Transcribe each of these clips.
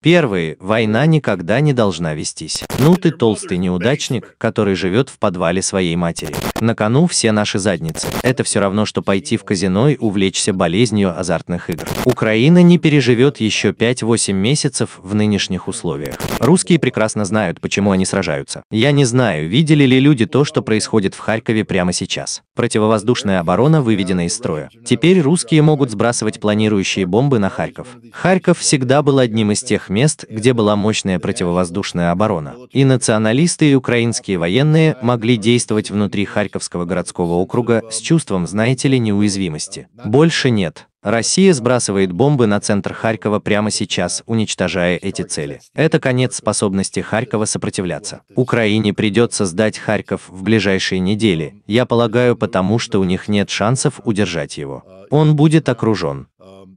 Первые, война никогда не должна вестись. Ну ты толстый неудачник, который живет в подвале своей матери. На кону все наши задницы. Это все равно, что пойти в казино и увлечься болезнью азартных игр. Украина не переживет еще 5-8 месяцев в нынешних условиях. Русские прекрасно знают, почему они сражаются. Я не знаю, видели ли люди то, что происходит в Харькове прямо сейчас. Противовоздушная оборона выведена из строя. Теперь русские могут сбрасывать планирующие бомбы на Харьков. Харьков всегда был одним из тех тех мест, где была мощная противовоздушная оборона. И националисты, и украинские военные могли действовать внутри Харьковского городского округа с чувством, знаете ли, неуязвимости. Больше нет. Россия сбрасывает бомбы на центр Харькова прямо сейчас, уничтожая эти цели. Это конец способности Харькова сопротивляться. Украине придется сдать Харьков в ближайшие недели, я полагаю, потому что у них нет шансов удержать его. Он будет окружен.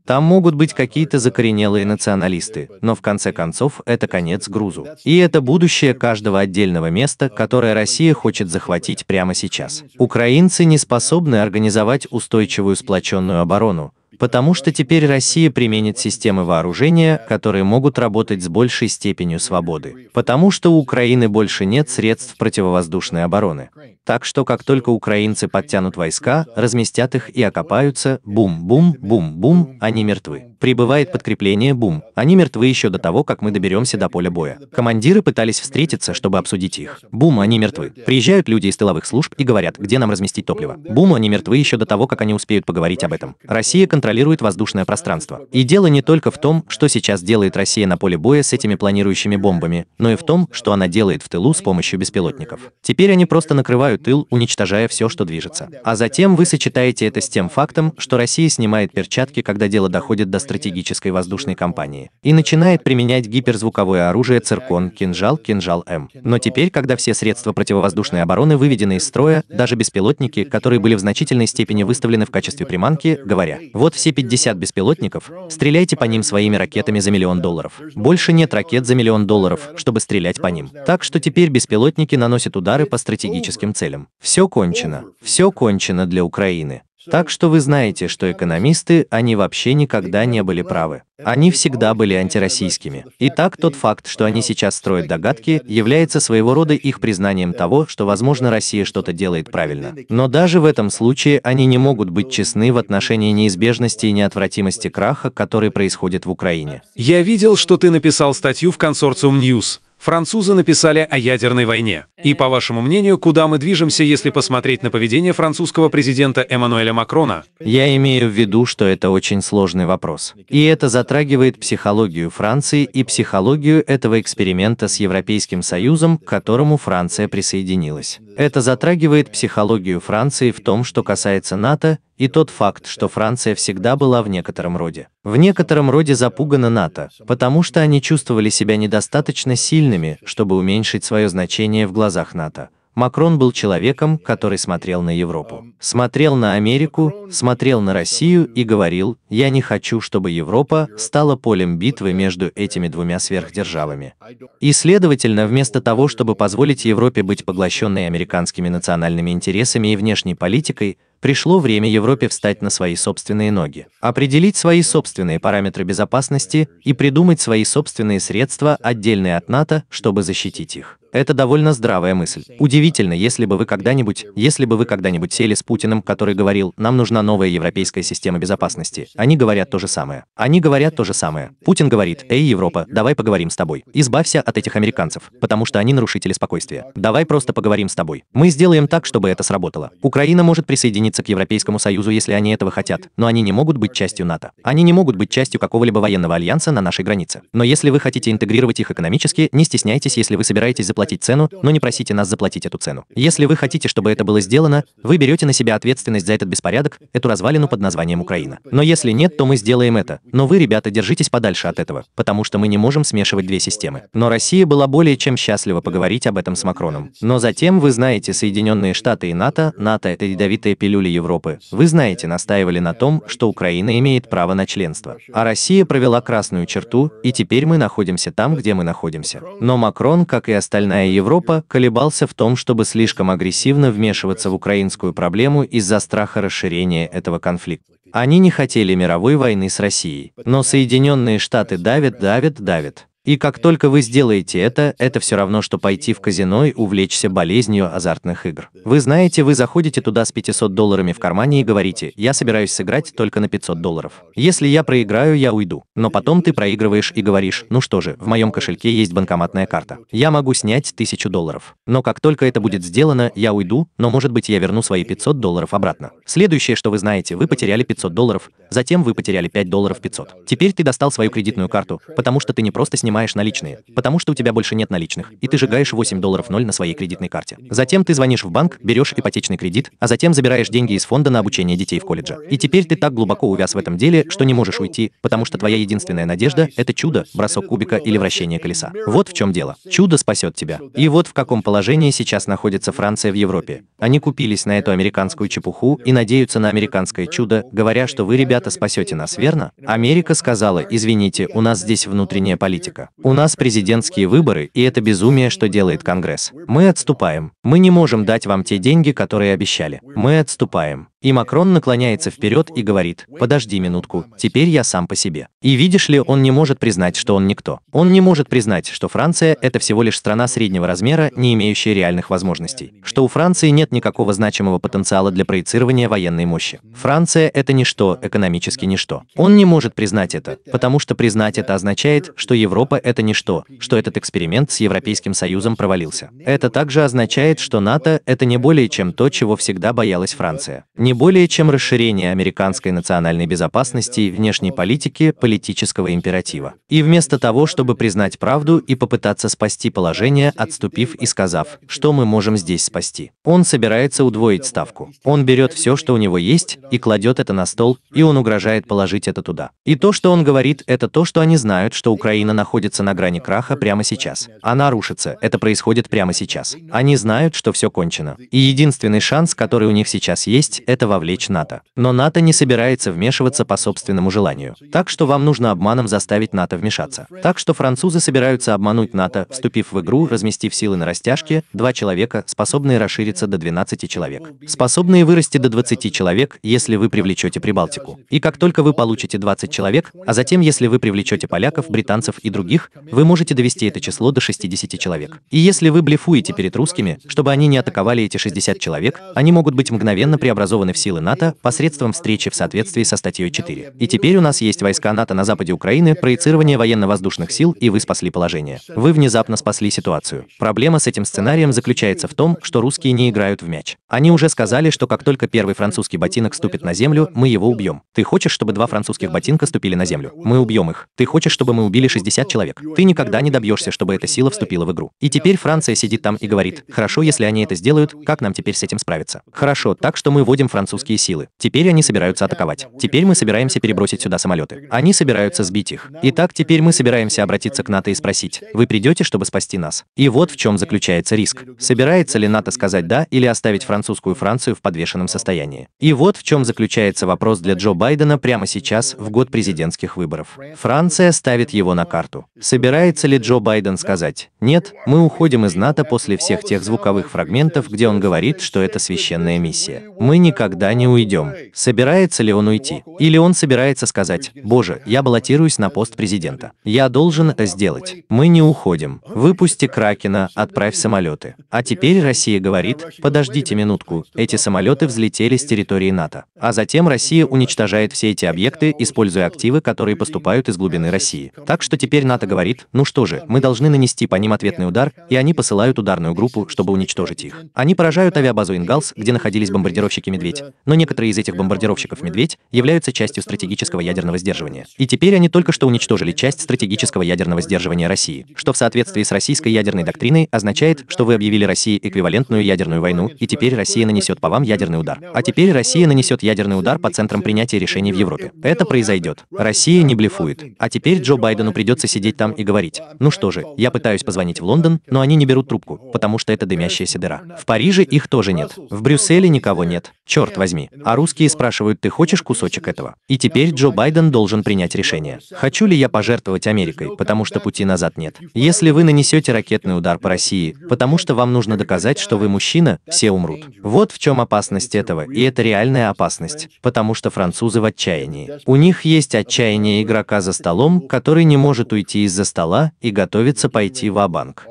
Там могут быть какие-то закоренелые националисты, но в конце концов это конец грузу. И это будущее каждого отдельного места, которое Россия хочет захватить прямо сейчас. Украинцы не способны организовать устойчивую сплоченную оборону, потому что теперь Россия применит системы вооружения, которые могут работать с большей степенью свободы, потому что у Украины больше нет средств противовоздушной обороны. Так что как только украинцы подтянут войска, разместят их и окопаются, бум-бум-бум-бум, они мертвы. Прибывает подкрепление, бум, они мертвы еще до того, как мы доберемся до поля боя. Командиры пытались встретиться, чтобы обсудить их. Бум, они мертвы. Приезжают люди из тыловых служб и говорят, где нам разместить топливо. Бум, они мертвы еще до того, как они успеют поговорить об этом. Россия контролирует контролирует воздушное пространство. И дело не только в том, что сейчас делает Россия на поле боя с этими планирующими бомбами, но и в том, что она делает в тылу с помощью беспилотников. Теперь они просто накрывают тыл, уничтожая все, что движется. А затем вы сочетаете это с тем фактом, что Россия снимает перчатки, когда дело доходит до стратегической воздушной кампании, и начинает применять гиперзвуковое оружие «Циркон», «Кинжал», «Кинжал-М». Но теперь, когда все средства противовоздушной обороны выведены из строя, даже беспилотники, которые были в значительной степени выставлены в качестве приманки, говоря, вот вот все 50 беспилотников, стреляйте по ним своими ракетами за миллион долларов. Больше нет ракет за миллион долларов, чтобы стрелять по ним. Так что теперь беспилотники наносят удары по стратегическим целям. Все кончено. Все кончено для Украины. Так что вы знаете, что экономисты, они вообще никогда не были правы. Они всегда были антироссийскими. Итак, тот факт, что они сейчас строят догадки, является своего рода их признанием того, что, возможно, Россия что-то делает правильно. Но даже в этом случае они не могут быть честны в отношении неизбежности и неотвратимости краха, который происходит в Украине. Я видел, что ты написал статью в консорциум News. Французы написали о ядерной войне. И, э. по вашему мнению, куда мы движемся, если посмотреть на поведение французского президента Эммануэля Макрона? Я имею в виду, что это очень сложный вопрос. И это затрагивает психологию Франции и психологию этого эксперимента с Европейским Союзом, к которому Франция присоединилась. Это затрагивает психологию Франции в том, что касается НАТО, и тот факт, что Франция всегда была в некотором роде. В некотором роде запугана НАТО, потому что они чувствовали себя недостаточно сильными, чтобы уменьшить свое значение в глазах НАТО. Макрон был человеком, который смотрел на Европу. Смотрел на Америку, смотрел на Россию и говорил, я не хочу, чтобы Европа стала полем битвы между этими двумя сверхдержавами. И, следовательно, вместо того, чтобы позволить Европе быть поглощенной американскими национальными интересами и внешней политикой, пришло время Европе встать на свои собственные ноги, определить свои собственные параметры безопасности и придумать свои собственные средства, отдельные от НАТО, чтобы защитить их. Это довольно здравая мысль. Удивительно, если бы вы когда-нибудь, если бы вы когда-нибудь сели с Путиным, который говорил, нам нужна новая европейская система безопасности. Они говорят то же самое. Они говорят то же самое. Путин говорит, эй, Европа, давай поговорим с тобой. Избавься от этих американцев, потому что они нарушители спокойствия. Давай просто поговорим с тобой. Мы сделаем так, чтобы это сработало. Украина может присоединиться к Европейскому Союзу, если они этого хотят, но они не могут быть частью НАТО. Они не могут быть частью какого-либо военного альянса на нашей границе. Но если вы хотите интегрировать их экономически, не стесняйтесь, если вы собираетесь заплатить платить цену, но не просите нас заплатить эту цену. Если вы хотите, чтобы это было сделано, вы берете на себя ответственность за этот беспорядок, эту развалину под названием Украина. Но если нет, то мы сделаем это. Но вы, ребята, держитесь подальше от этого, потому что мы не можем смешивать две системы. Но Россия была более чем счастлива поговорить об этом с Макроном. Но затем, вы знаете, Соединенные Штаты и НАТО, НАТО — это ядовитая пилюля Европы. Вы знаете, настаивали на том, что Украина имеет право на членство. А Россия провела красную черту, и теперь мы находимся там, где мы находимся. Но Макрон, как и остальные Западная Европа колебался в том, чтобы слишком агрессивно вмешиваться в украинскую проблему из-за страха расширения этого конфликта. Они не хотели мировой войны с Россией, но Соединенные Штаты давят, давят, давят. И как только вы сделаете это, это все равно, что пойти в казино и увлечься болезнью азартных игр. Вы знаете, вы заходите туда с 500 долларами в кармане и говорите, я собираюсь сыграть только на 500 долларов. Если я проиграю, я уйду. Но потом ты проигрываешь и говоришь, ну что же, в моем кошельке есть банкоматная карта. Я могу снять 1000 долларов. Но как только это будет сделано, я уйду, но может быть я верну свои 500 долларов обратно. Следующее, что вы знаете, вы потеряли 500 долларов, затем вы потеряли 5 долларов 500. Теперь ты достал свою кредитную карту, потому что ты не просто снимаешь снимаешь наличные, потому что у тебя больше нет наличных, и ты сжигаешь 8 долларов 0 на своей кредитной карте. Затем ты звонишь в банк, берешь ипотечный кредит, а затем забираешь деньги из фонда на обучение детей в колледже. И теперь ты так глубоко увяз в этом деле, что не можешь уйти, потому что твоя единственная надежда — это чудо, бросок кубика или вращение колеса. Вот в чем дело. Чудо спасет тебя. И вот в каком положении сейчас находится Франция в Европе. Они купились на эту американскую чепуху и надеются на американское чудо, говоря, что вы, ребята, спасете нас, верно? Америка сказала, извините, у нас здесь внутренняя политика человека. У нас президентские выборы, и это безумие, что делает Конгресс. Мы отступаем. Мы не можем дать вам те деньги, которые обещали. Мы отступаем. И Макрон наклоняется вперед и говорит, подожди минутку, теперь я сам по себе. И видишь ли, он не может признать, что он никто. Он не может признать, что Франция – это всего лишь страна среднего размера, не имеющая реальных возможностей. Что у Франции нет никакого значимого потенциала для проецирования военной мощи. Франция – это ничто, экономически ничто. Он не может признать это, потому что признать это означает, что Европа – это ничто, что этот эксперимент с Европейским Союзом провалился. Это также означает, что НАТО – это не более чем то, чего всегда боялась Франция. Не не более чем расширение американской национальной безопасности, внешней политики, политического императива. И вместо того, чтобы признать правду и попытаться спасти положение, отступив и сказав, что мы можем здесь спасти, он собирается удвоить ставку. Он берет все, что у него есть, и кладет это на стол, и он угрожает положить это туда. И то, что он говорит, это то, что они знают, что Украина находится на грани краха прямо сейчас. Она рушится, это происходит прямо сейчас. Они знают, что все кончено. И единственный шанс, который у них сейчас есть, это это вовлечь НАТО. Но НАТО не собирается вмешиваться по собственному желанию. Так что вам нужно обманом заставить НАТО вмешаться. Так что французы собираются обмануть НАТО, вступив в игру, разместив силы на растяжке, два человека, способные расшириться до 12 человек. Способные вырасти до 20 человек, если вы привлечете Прибалтику. И как только вы получите 20 человек, а затем, если вы привлечете поляков, британцев и других, вы можете довести это число до 60 человек. И если вы блефуете перед русскими, чтобы они не атаковали эти 60 человек, они могут быть мгновенно преобразованы вовлечены в силы НАТО посредством встречи в соответствии со статьей 4. И теперь у нас есть войска НАТО на западе Украины, проецирование военно-воздушных сил, и вы спасли положение. Вы внезапно спасли ситуацию. Проблема с этим сценарием заключается в том, что русские не играют в мяч. Они уже сказали, что как только первый французский ботинок ступит на землю, мы его убьем. Ты хочешь, чтобы два французских ботинка ступили на землю? Мы убьем их. Ты хочешь, чтобы мы убили 60 человек? Ты никогда не добьешься, чтобы эта сила вступила в игру. И теперь Франция сидит там и говорит, хорошо, если они это сделают, как нам теперь с этим справиться? Хорошо, так что мы вводим Францию французские силы. Теперь они собираются атаковать. Теперь мы собираемся перебросить сюда самолеты. Они собираются сбить их. Итак, теперь мы собираемся обратиться к НАТО и спросить, вы придете, чтобы спасти нас? И вот в чем заключается риск. Собирается ли НАТО сказать «да» или оставить французскую Францию в подвешенном состоянии? И вот в чем заключается вопрос для Джо Байдена прямо сейчас, в год президентских выборов. Франция ставит его на карту. Собирается ли Джо Байден сказать «нет, мы уходим из НАТО после всех тех звуковых фрагментов, где он говорит, что это священная миссия. Мы никогда никогда не уйдем. Собирается ли он уйти? Или он собирается сказать, «Боже, я баллотируюсь на пост президента. Я должен это сделать. Мы не уходим. Выпусти Кракена, отправь самолеты». А теперь Россия говорит, «Подождите минутку, эти самолеты взлетели с территории НАТО». А затем Россия уничтожает все эти объекты, используя активы, которые поступают из глубины России. Так что теперь НАТО говорит, «Ну что же, мы должны нанести по ним ответный удар, и они посылают ударную группу, чтобы уничтожить их». Они поражают авиабазу «Ингалс», где находились бомбардировщики «Медведь», часть, но некоторые из этих бомбардировщиков «Медведь» являются частью стратегического ядерного сдерживания. И теперь они только что уничтожили часть стратегического ядерного сдерживания России, что в соответствии с российской ядерной доктриной означает, что вы объявили России эквивалентную ядерную войну, и теперь Россия нанесет по вам ядерный удар. А теперь Россия нанесет ядерный удар по центрам принятия решений в Европе. Это произойдет. Россия не блефует. А теперь Джо Байдену придется сидеть там и говорить, ну что же, я пытаюсь позвонить в Лондон, но они не берут трубку, потому что это дымящаяся дыра. В Париже их тоже нет. В Брюсселе никого нет. Черт черт возьми. А русские спрашивают, ты хочешь кусочек этого? И теперь Джо Байден должен принять решение. Хочу ли я пожертвовать Америкой, потому что пути назад нет? Если вы нанесете ракетный удар по России, потому что вам нужно доказать, что вы мужчина, все умрут. Вот в чем опасность этого, и это реальная опасность, потому что французы в отчаянии. У них есть отчаяние игрока за столом, который не может уйти из-за стола и готовится пойти в банк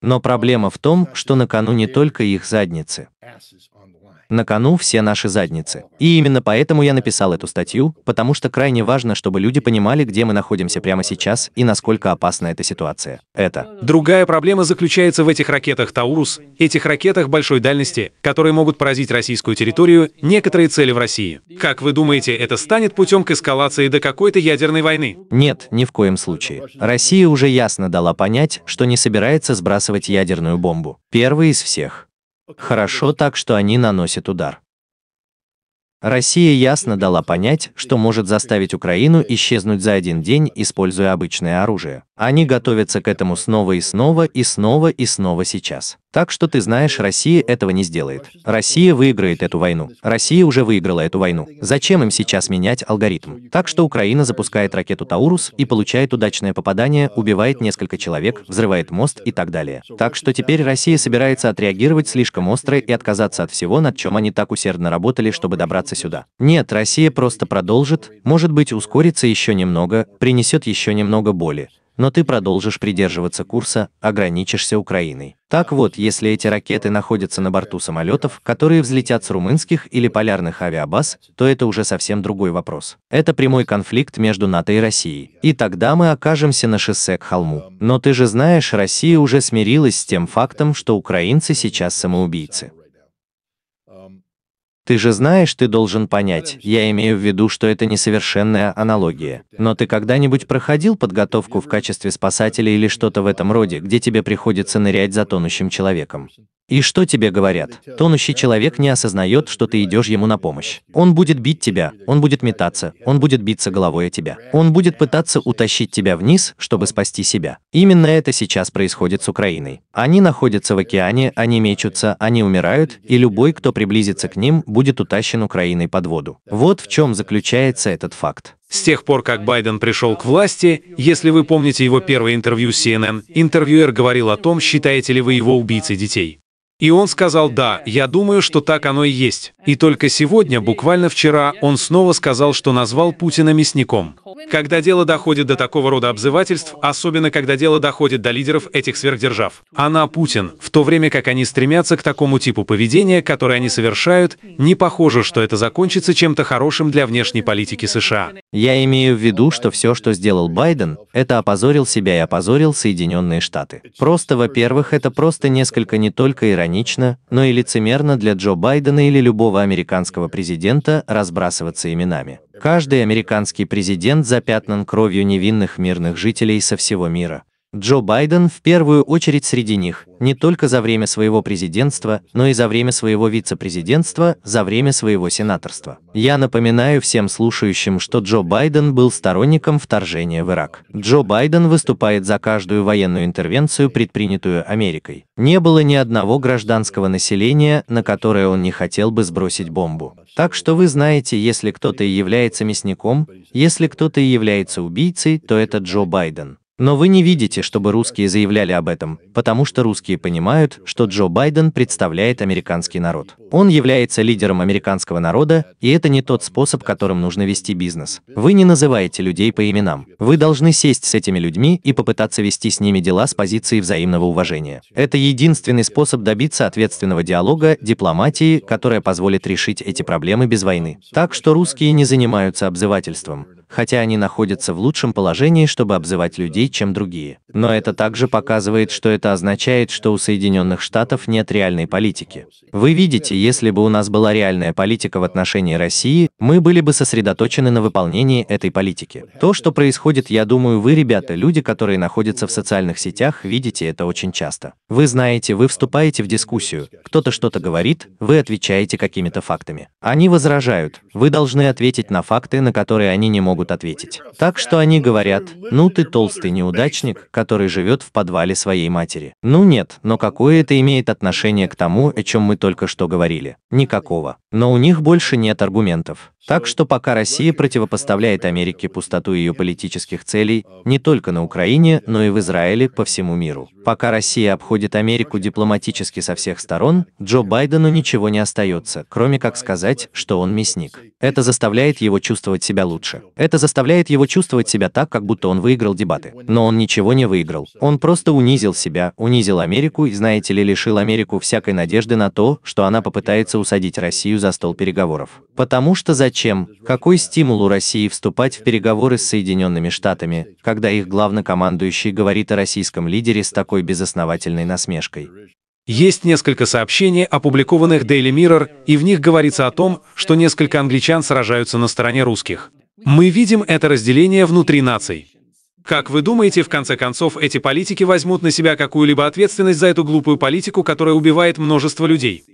но проблема в том, что на кону не только их задницы. На кону все наши задницы. И именно поэтому я написал эту статью, потому что крайне важно, чтобы люди понимали, где мы находимся прямо сейчас и насколько опасна эта ситуация. Это. Другая проблема заключается в этих ракетах «Таурус», этих ракетах большой дальности, которые могут поразить российскую территорию, некоторые цели в России. Как вы думаете, это станет путем к эскалации до какой-то ядерной войны? Нет, ни в коем случае. Россия уже ясно дала понять, что не собирается сбрасывать ядерную бомбу. Первый из всех. Хорошо так, что они наносят удар. Россия ясно дала понять, что может заставить Украину исчезнуть за один день, используя обычное оружие. Они готовятся к этому снова и снова и снова и снова сейчас. Так что ты знаешь, Россия этого не сделает. Россия выиграет эту войну. Россия уже выиграла эту войну. Зачем им сейчас менять алгоритм? Так что Украина запускает ракету Таурус и получает удачное попадание, убивает несколько человек, взрывает мост и так далее. Так что теперь Россия собирается отреагировать слишком остро и отказаться от всего, над чем они так усердно работали, чтобы добраться сюда. Нет, Россия просто продолжит, может быть ускорится еще немного, принесет еще немного боли но ты продолжишь придерживаться курса, ограничишься Украиной. Так вот, если эти ракеты находятся на борту самолетов, которые взлетят с румынских или полярных авиабаз, то это уже совсем другой вопрос. Это прямой конфликт между НАТО и Россией. И тогда мы окажемся на шоссе к холму. Но ты же знаешь, Россия уже смирилась с тем фактом, что украинцы сейчас самоубийцы. Ты же знаешь, ты должен понять, я имею в виду, что это несовершенная аналогия. Но ты когда-нибудь проходил подготовку в качестве спасателя или что-то в этом роде, где тебе приходится нырять за тонущим человеком? И что тебе говорят? Тонущий человек не осознает, что ты идешь ему на помощь. Он будет бить тебя, он будет метаться, он будет биться головой о тебя. Он будет пытаться утащить тебя вниз, чтобы спасти себя. Именно это сейчас происходит с Украиной. Они находятся в океане, они мечутся, они умирают, и любой, кто приблизится к ним, будет утащен Украиной под воду. Вот в чем заключается этот факт. С тех пор, как Байден пришел к власти, если вы помните его первое интервью CNN, интервьюер говорил о том, считаете ли вы его убийцей детей. И он сказал, да, я думаю, что так оно и есть. И только сегодня, буквально вчера, он снова сказал, что назвал Путина мясником когда дело доходит до такого рода обзывательств, особенно когда дело доходит до лидеров этих сверхдержав. Она Путин, в то время как они стремятся к такому типу поведения, которое они совершают, не похоже, что это закончится чем-то хорошим для внешней политики США. Я имею в виду, что все, что сделал Байден, это опозорил себя и опозорил Соединенные Штаты. Просто, во-первых, это просто несколько не только иронично, но и лицемерно для Джо Байдена или любого американского президента разбрасываться именами. Каждый американский президент запятнан кровью невинных мирных жителей со всего мира. Джо Байден в первую очередь среди них, не только за время своего президентства, но и за время своего вице-президентства, за время своего сенаторства. Я напоминаю всем слушающим, что Джо Байден был сторонником вторжения в Ирак. Джо Байден выступает за каждую военную интервенцию, предпринятую Америкой. Не было ни одного гражданского населения, на которое он не хотел бы сбросить бомбу. Так что вы знаете, если кто-то и является мясником, если кто-то и является убийцей, то это Джо Байден. Но вы не видите, чтобы русские заявляли об этом, потому что русские понимают, что Джо Байден представляет американский народ. Он является лидером американского народа, и это не тот способ, которым нужно вести бизнес. Вы не называете людей по именам. Вы должны сесть с этими людьми и попытаться вести с ними дела с позиции взаимного уважения. Это единственный способ добиться ответственного диалога, дипломатии, которая позволит решить эти проблемы без войны. Так что русские не занимаются обзывательством хотя они находятся в лучшем положении, чтобы обзывать людей, чем другие. Но это также показывает, что это означает, что у Соединенных Штатов нет реальной политики. Вы видите, если бы у нас была реальная политика в отношении России, мы были бы сосредоточены на выполнении этой политики. То, что происходит, я думаю, вы, ребята, люди, которые находятся в социальных сетях, видите это очень часто. Вы знаете, вы вступаете в дискуссию, кто-то что-то говорит, вы отвечаете какими-то фактами. Они возражают, вы должны ответить на факты, на которые они не могут могут ответить. Так что они говорят, ну ты толстый неудачник, который живет в подвале своей матери. Ну нет, но какое это имеет отношение к тому, о чем мы только что говорили? Никакого. Но у них больше нет аргументов. Так что пока Россия противопоставляет Америке пустоту ее политических целей не только на Украине, но и в Израиле по всему миру. Пока Россия обходит Америку дипломатически со всех сторон, Джо Байдену ничего не остается, кроме как сказать, что он мясник. Это заставляет его чувствовать себя лучше. Это заставляет его чувствовать себя так, как будто он выиграл дебаты. Но он ничего не выиграл. Он просто унизил себя, унизил Америку и, знаете ли, лишил Америку всякой надежды на то, что она попытается усадить Россию за стол переговоров. Потому что зачем? Какой стимул у России вступать в переговоры с Соединенными Штатами, когда их главнокомандующий говорит о российском лидере с такой безосновательной насмешкой? Есть несколько сообщений, опубликованных Daily Mirror, и в них говорится о том, что несколько англичан сражаются на стороне русских. Мы видим это разделение внутри наций. Как вы думаете, в конце концов, эти политики возьмут на себя какую-либо ответственность за эту глупую политику, которая убивает множество людей?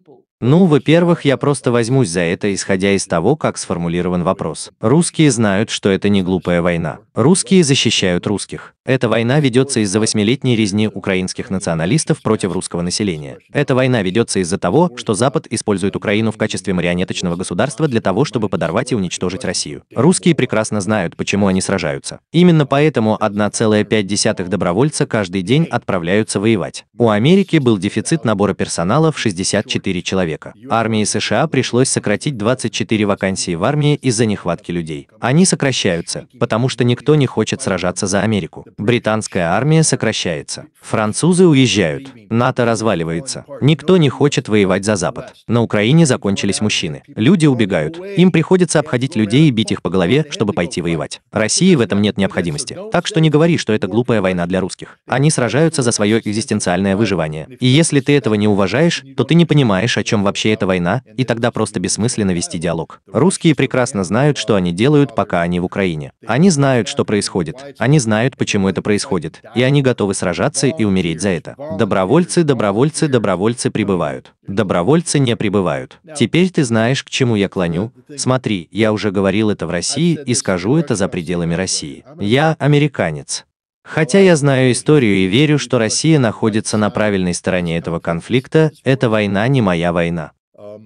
Ну, во-первых, я просто возьмусь за это, исходя из того, как сформулирован вопрос. Русские знают, что это не глупая война. Русские защищают русских. Эта война ведется из-за восьмилетней резни украинских националистов против русского населения. Эта война ведется из-за того, что Запад использует Украину в качестве марионеточного государства для того, чтобы подорвать и уничтожить Россию. Русские прекрасно знают, почему они сражаются. Именно поэтому 1,5 добровольца каждый день отправляются воевать. У Америки был дефицит набора персонала в 64 человека человека. Армии США пришлось сократить 24 вакансии в армии из-за нехватки людей. Они сокращаются, потому что никто не хочет сражаться за Америку. Британская армия сокращается. Французы уезжают. НАТО разваливается. Никто не хочет воевать за Запад. На Украине закончились мужчины. Люди убегают. Им приходится обходить людей и бить их по голове, чтобы пойти воевать. России в этом нет необходимости. Так что не говори, что это глупая война для русских. Они сражаются за свое экзистенциальное выживание. И если ты этого не уважаешь, то ты не понимаешь, о чем чем вообще эта война, и тогда просто бессмысленно вести диалог. Русские прекрасно знают, что они делают, пока они в Украине. Они знают, что происходит. Они знают, почему это происходит. И они готовы сражаться и умереть за это. Добровольцы, добровольцы, добровольцы прибывают. Добровольцы не прибывают. Теперь ты знаешь, к чему я клоню. Смотри, я уже говорил это в России и скажу это за пределами России. Я американец. Хотя я знаю историю и верю, что Россия находится на правильной стороне этого конфликта, эта война не моя война.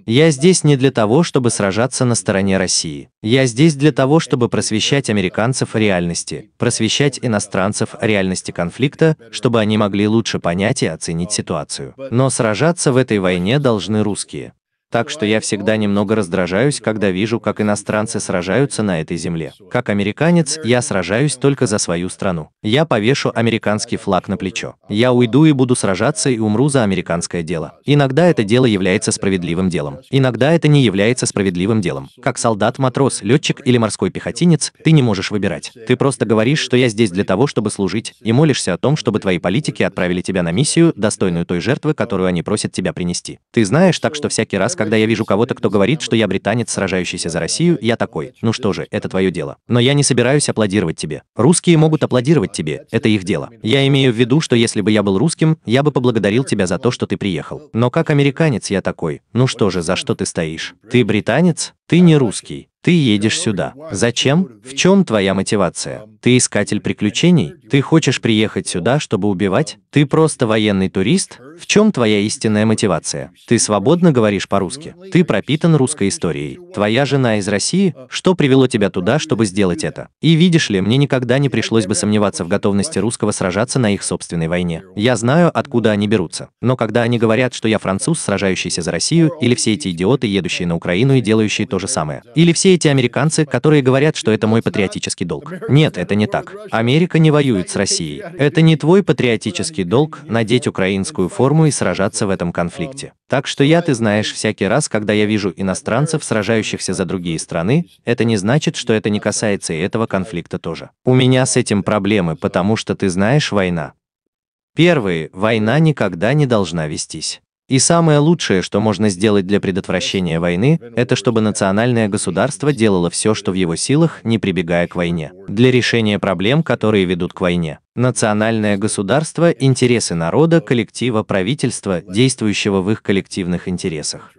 Я здесь не для того, чтобы сражаться на стороне России. Я здесь для того, чтобы просвещать американцев реальности, просвещать иностранцев реальности конфликта, чтобы они могли лучше понять и оценить ситуацию. Но сражаться в этой войне должны русские. Так что я всегда немного раздражаюсь, когда вижу, как иностранцы сражаются на этой земле. Как американец, я сражаюсь только за свою страну. Я повешу американский флаг на плечо. Я уйду и буду сражаться и умру за американское дело. Иногда это дело является справедливым делом. Иногда это не является справедливым делом. Как солдат, матрос, летчик или морской пехотинец, ты не можешь выбирать. Ты просто говоришь, что я здесь для того, чтобы служить, и молишься о том, чтобы твои политики отправили тебя на миссию, достойную той жертвы, которую они просят тебя принести. Ты знаешь так, что всякий раз, когда я вижу кого-то, кто говорит, что я британец, сражающийся за Россию, я такой, ну что же, это твое дело. Но я не собираюсь аплодировать тебе. Русские могут аплодировать тебе, это их дело. Я имею в виду, что если бы я был русским, я бы поблагодарил тебя за то, что ты приехал. Но как американец я такой, ну что же, за что ты стоишь? Ты британец? Ты не русский. Ты едешь сюда. Зачем? В чем твоя мотивация? Ты искатель приключений? Ты хочешь приехать сюда, чтобы убивать? Ты просто военный турист? В чем твоя истинная мотивация? Ты свободно говоришь по-русски. Ты пропитан русской историей. Твоя жена из России? Что привело тебя туда, чтобы сделать это? И видишь ли, мне никогда не пришлось бы сомневаться в готовности русского сражаться на их собственной войне. Я знаю, откуда они берутся. Но когда они говорят, что я француз, сражающийся за Россию, или все эти идиоты, едущие на Украину и делающие то, то же самое. Или все эти американцы, которые говорят, что это мой патриотический долг. Нет, это не так. Америка не воюет с Россией. Это не твой патриотический долг надеть украинскую форму и сражаться в этом конфликте. Так что я, ты знаешь, всякий раз, когда я вижу иностранцев, сражающихся за другие страны, это не значит, что это не касается и этого конфликта тоже. У меня с этим проблемы, потому что ты знаешь война. Первые, война никогда не должна вестись. И самое лучшее, что можно сделать для предотвращения войны, это чтобы национальное государство делало все, что в его силах, не прибегая к войне. Для решения проблем, которые ведут к войне. Национальное государство – интересы народа, коллектива, правительства, действующего в их коллективных интересах.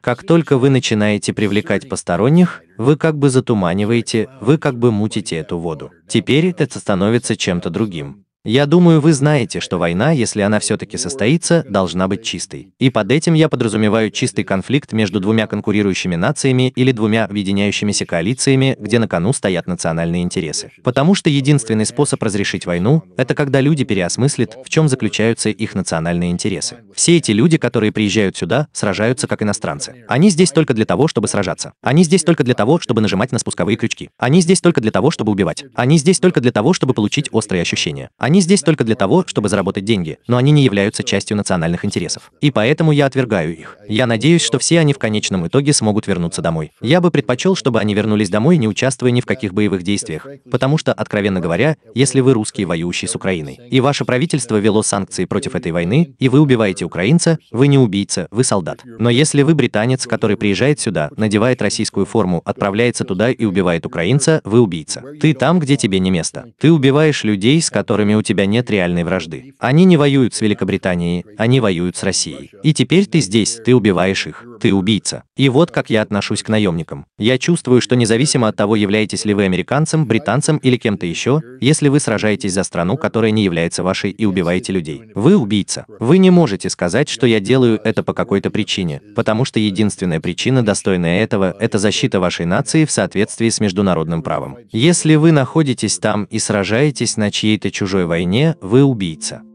Как только вы начинаете привлекать посторонних, вы как бы затуманиваете, вы как бы мутите эту воду. Теперь это становится чем-то другим. Я думаю, вы знаете, что война, если она все-таки состоится, должна быть чистой. И под этим я подразумеваю чистый конфликт между двумя конкурирующими нациями или двумя объединяющимися коалициями, где на кону стоят национальные интересы. Потому что единственный способ разрешить войну – это когда люди переосмыслят, в чем заключаются их национальные интересы. Все эти люди, которые приезжают сюда, сражаются как иностранцы. Они здесь только для того, чтобы сражаться. Они здесь только для того, чтобы нажимать на спусковые крючки. Они здесь только для того, чтобы убивать. Они здесь только для того, чтобы получить острые ощущения. Они здесь только для того, чтобы заработать деньги, но они не являются частью национальных интересов. И поэтому я отвергаю их. Я надеюсь, что все они в конечном итоге смогут вернуться домой. Я бы предпочел, чтобы они вернулись домой, не участвуя ни в каких боевых действиях. Потому что, откровенно говоря, если вы русский воюющий с Украиной, и ваше правительство вело санкции против этой войны, и вы убиваете украинца, вы не убийца, вы солдат. Но если вы британец, который приезжает сюда, надевает российскую форму, отправляется туда и убивает украинца, вы убийца. Ты там, где тебе не место. Ты убиваешь людей, с которыми у тебя нет реальной вражды. Они не воюют с Великобританией, они воюют с Россией. И теперь ты здесь, ты убиваешь их, ты убийца. И вот как я отношусь к наемникам. Я чувствую, что независимо от того, являетесь ли вы американцем, британцем или кем-то еще, если вы сражаетесь за страну, которая не является вашей и убиваете людей, вы убийца. Вы не можете сказать, что я делаю это по какой-то причине, потому что единственная причина, достойная этого, это защита вашей нации в соответствии с международным правом. Если вы находитесь там и сражаетесь на чьей-то чужой войне вы убийца.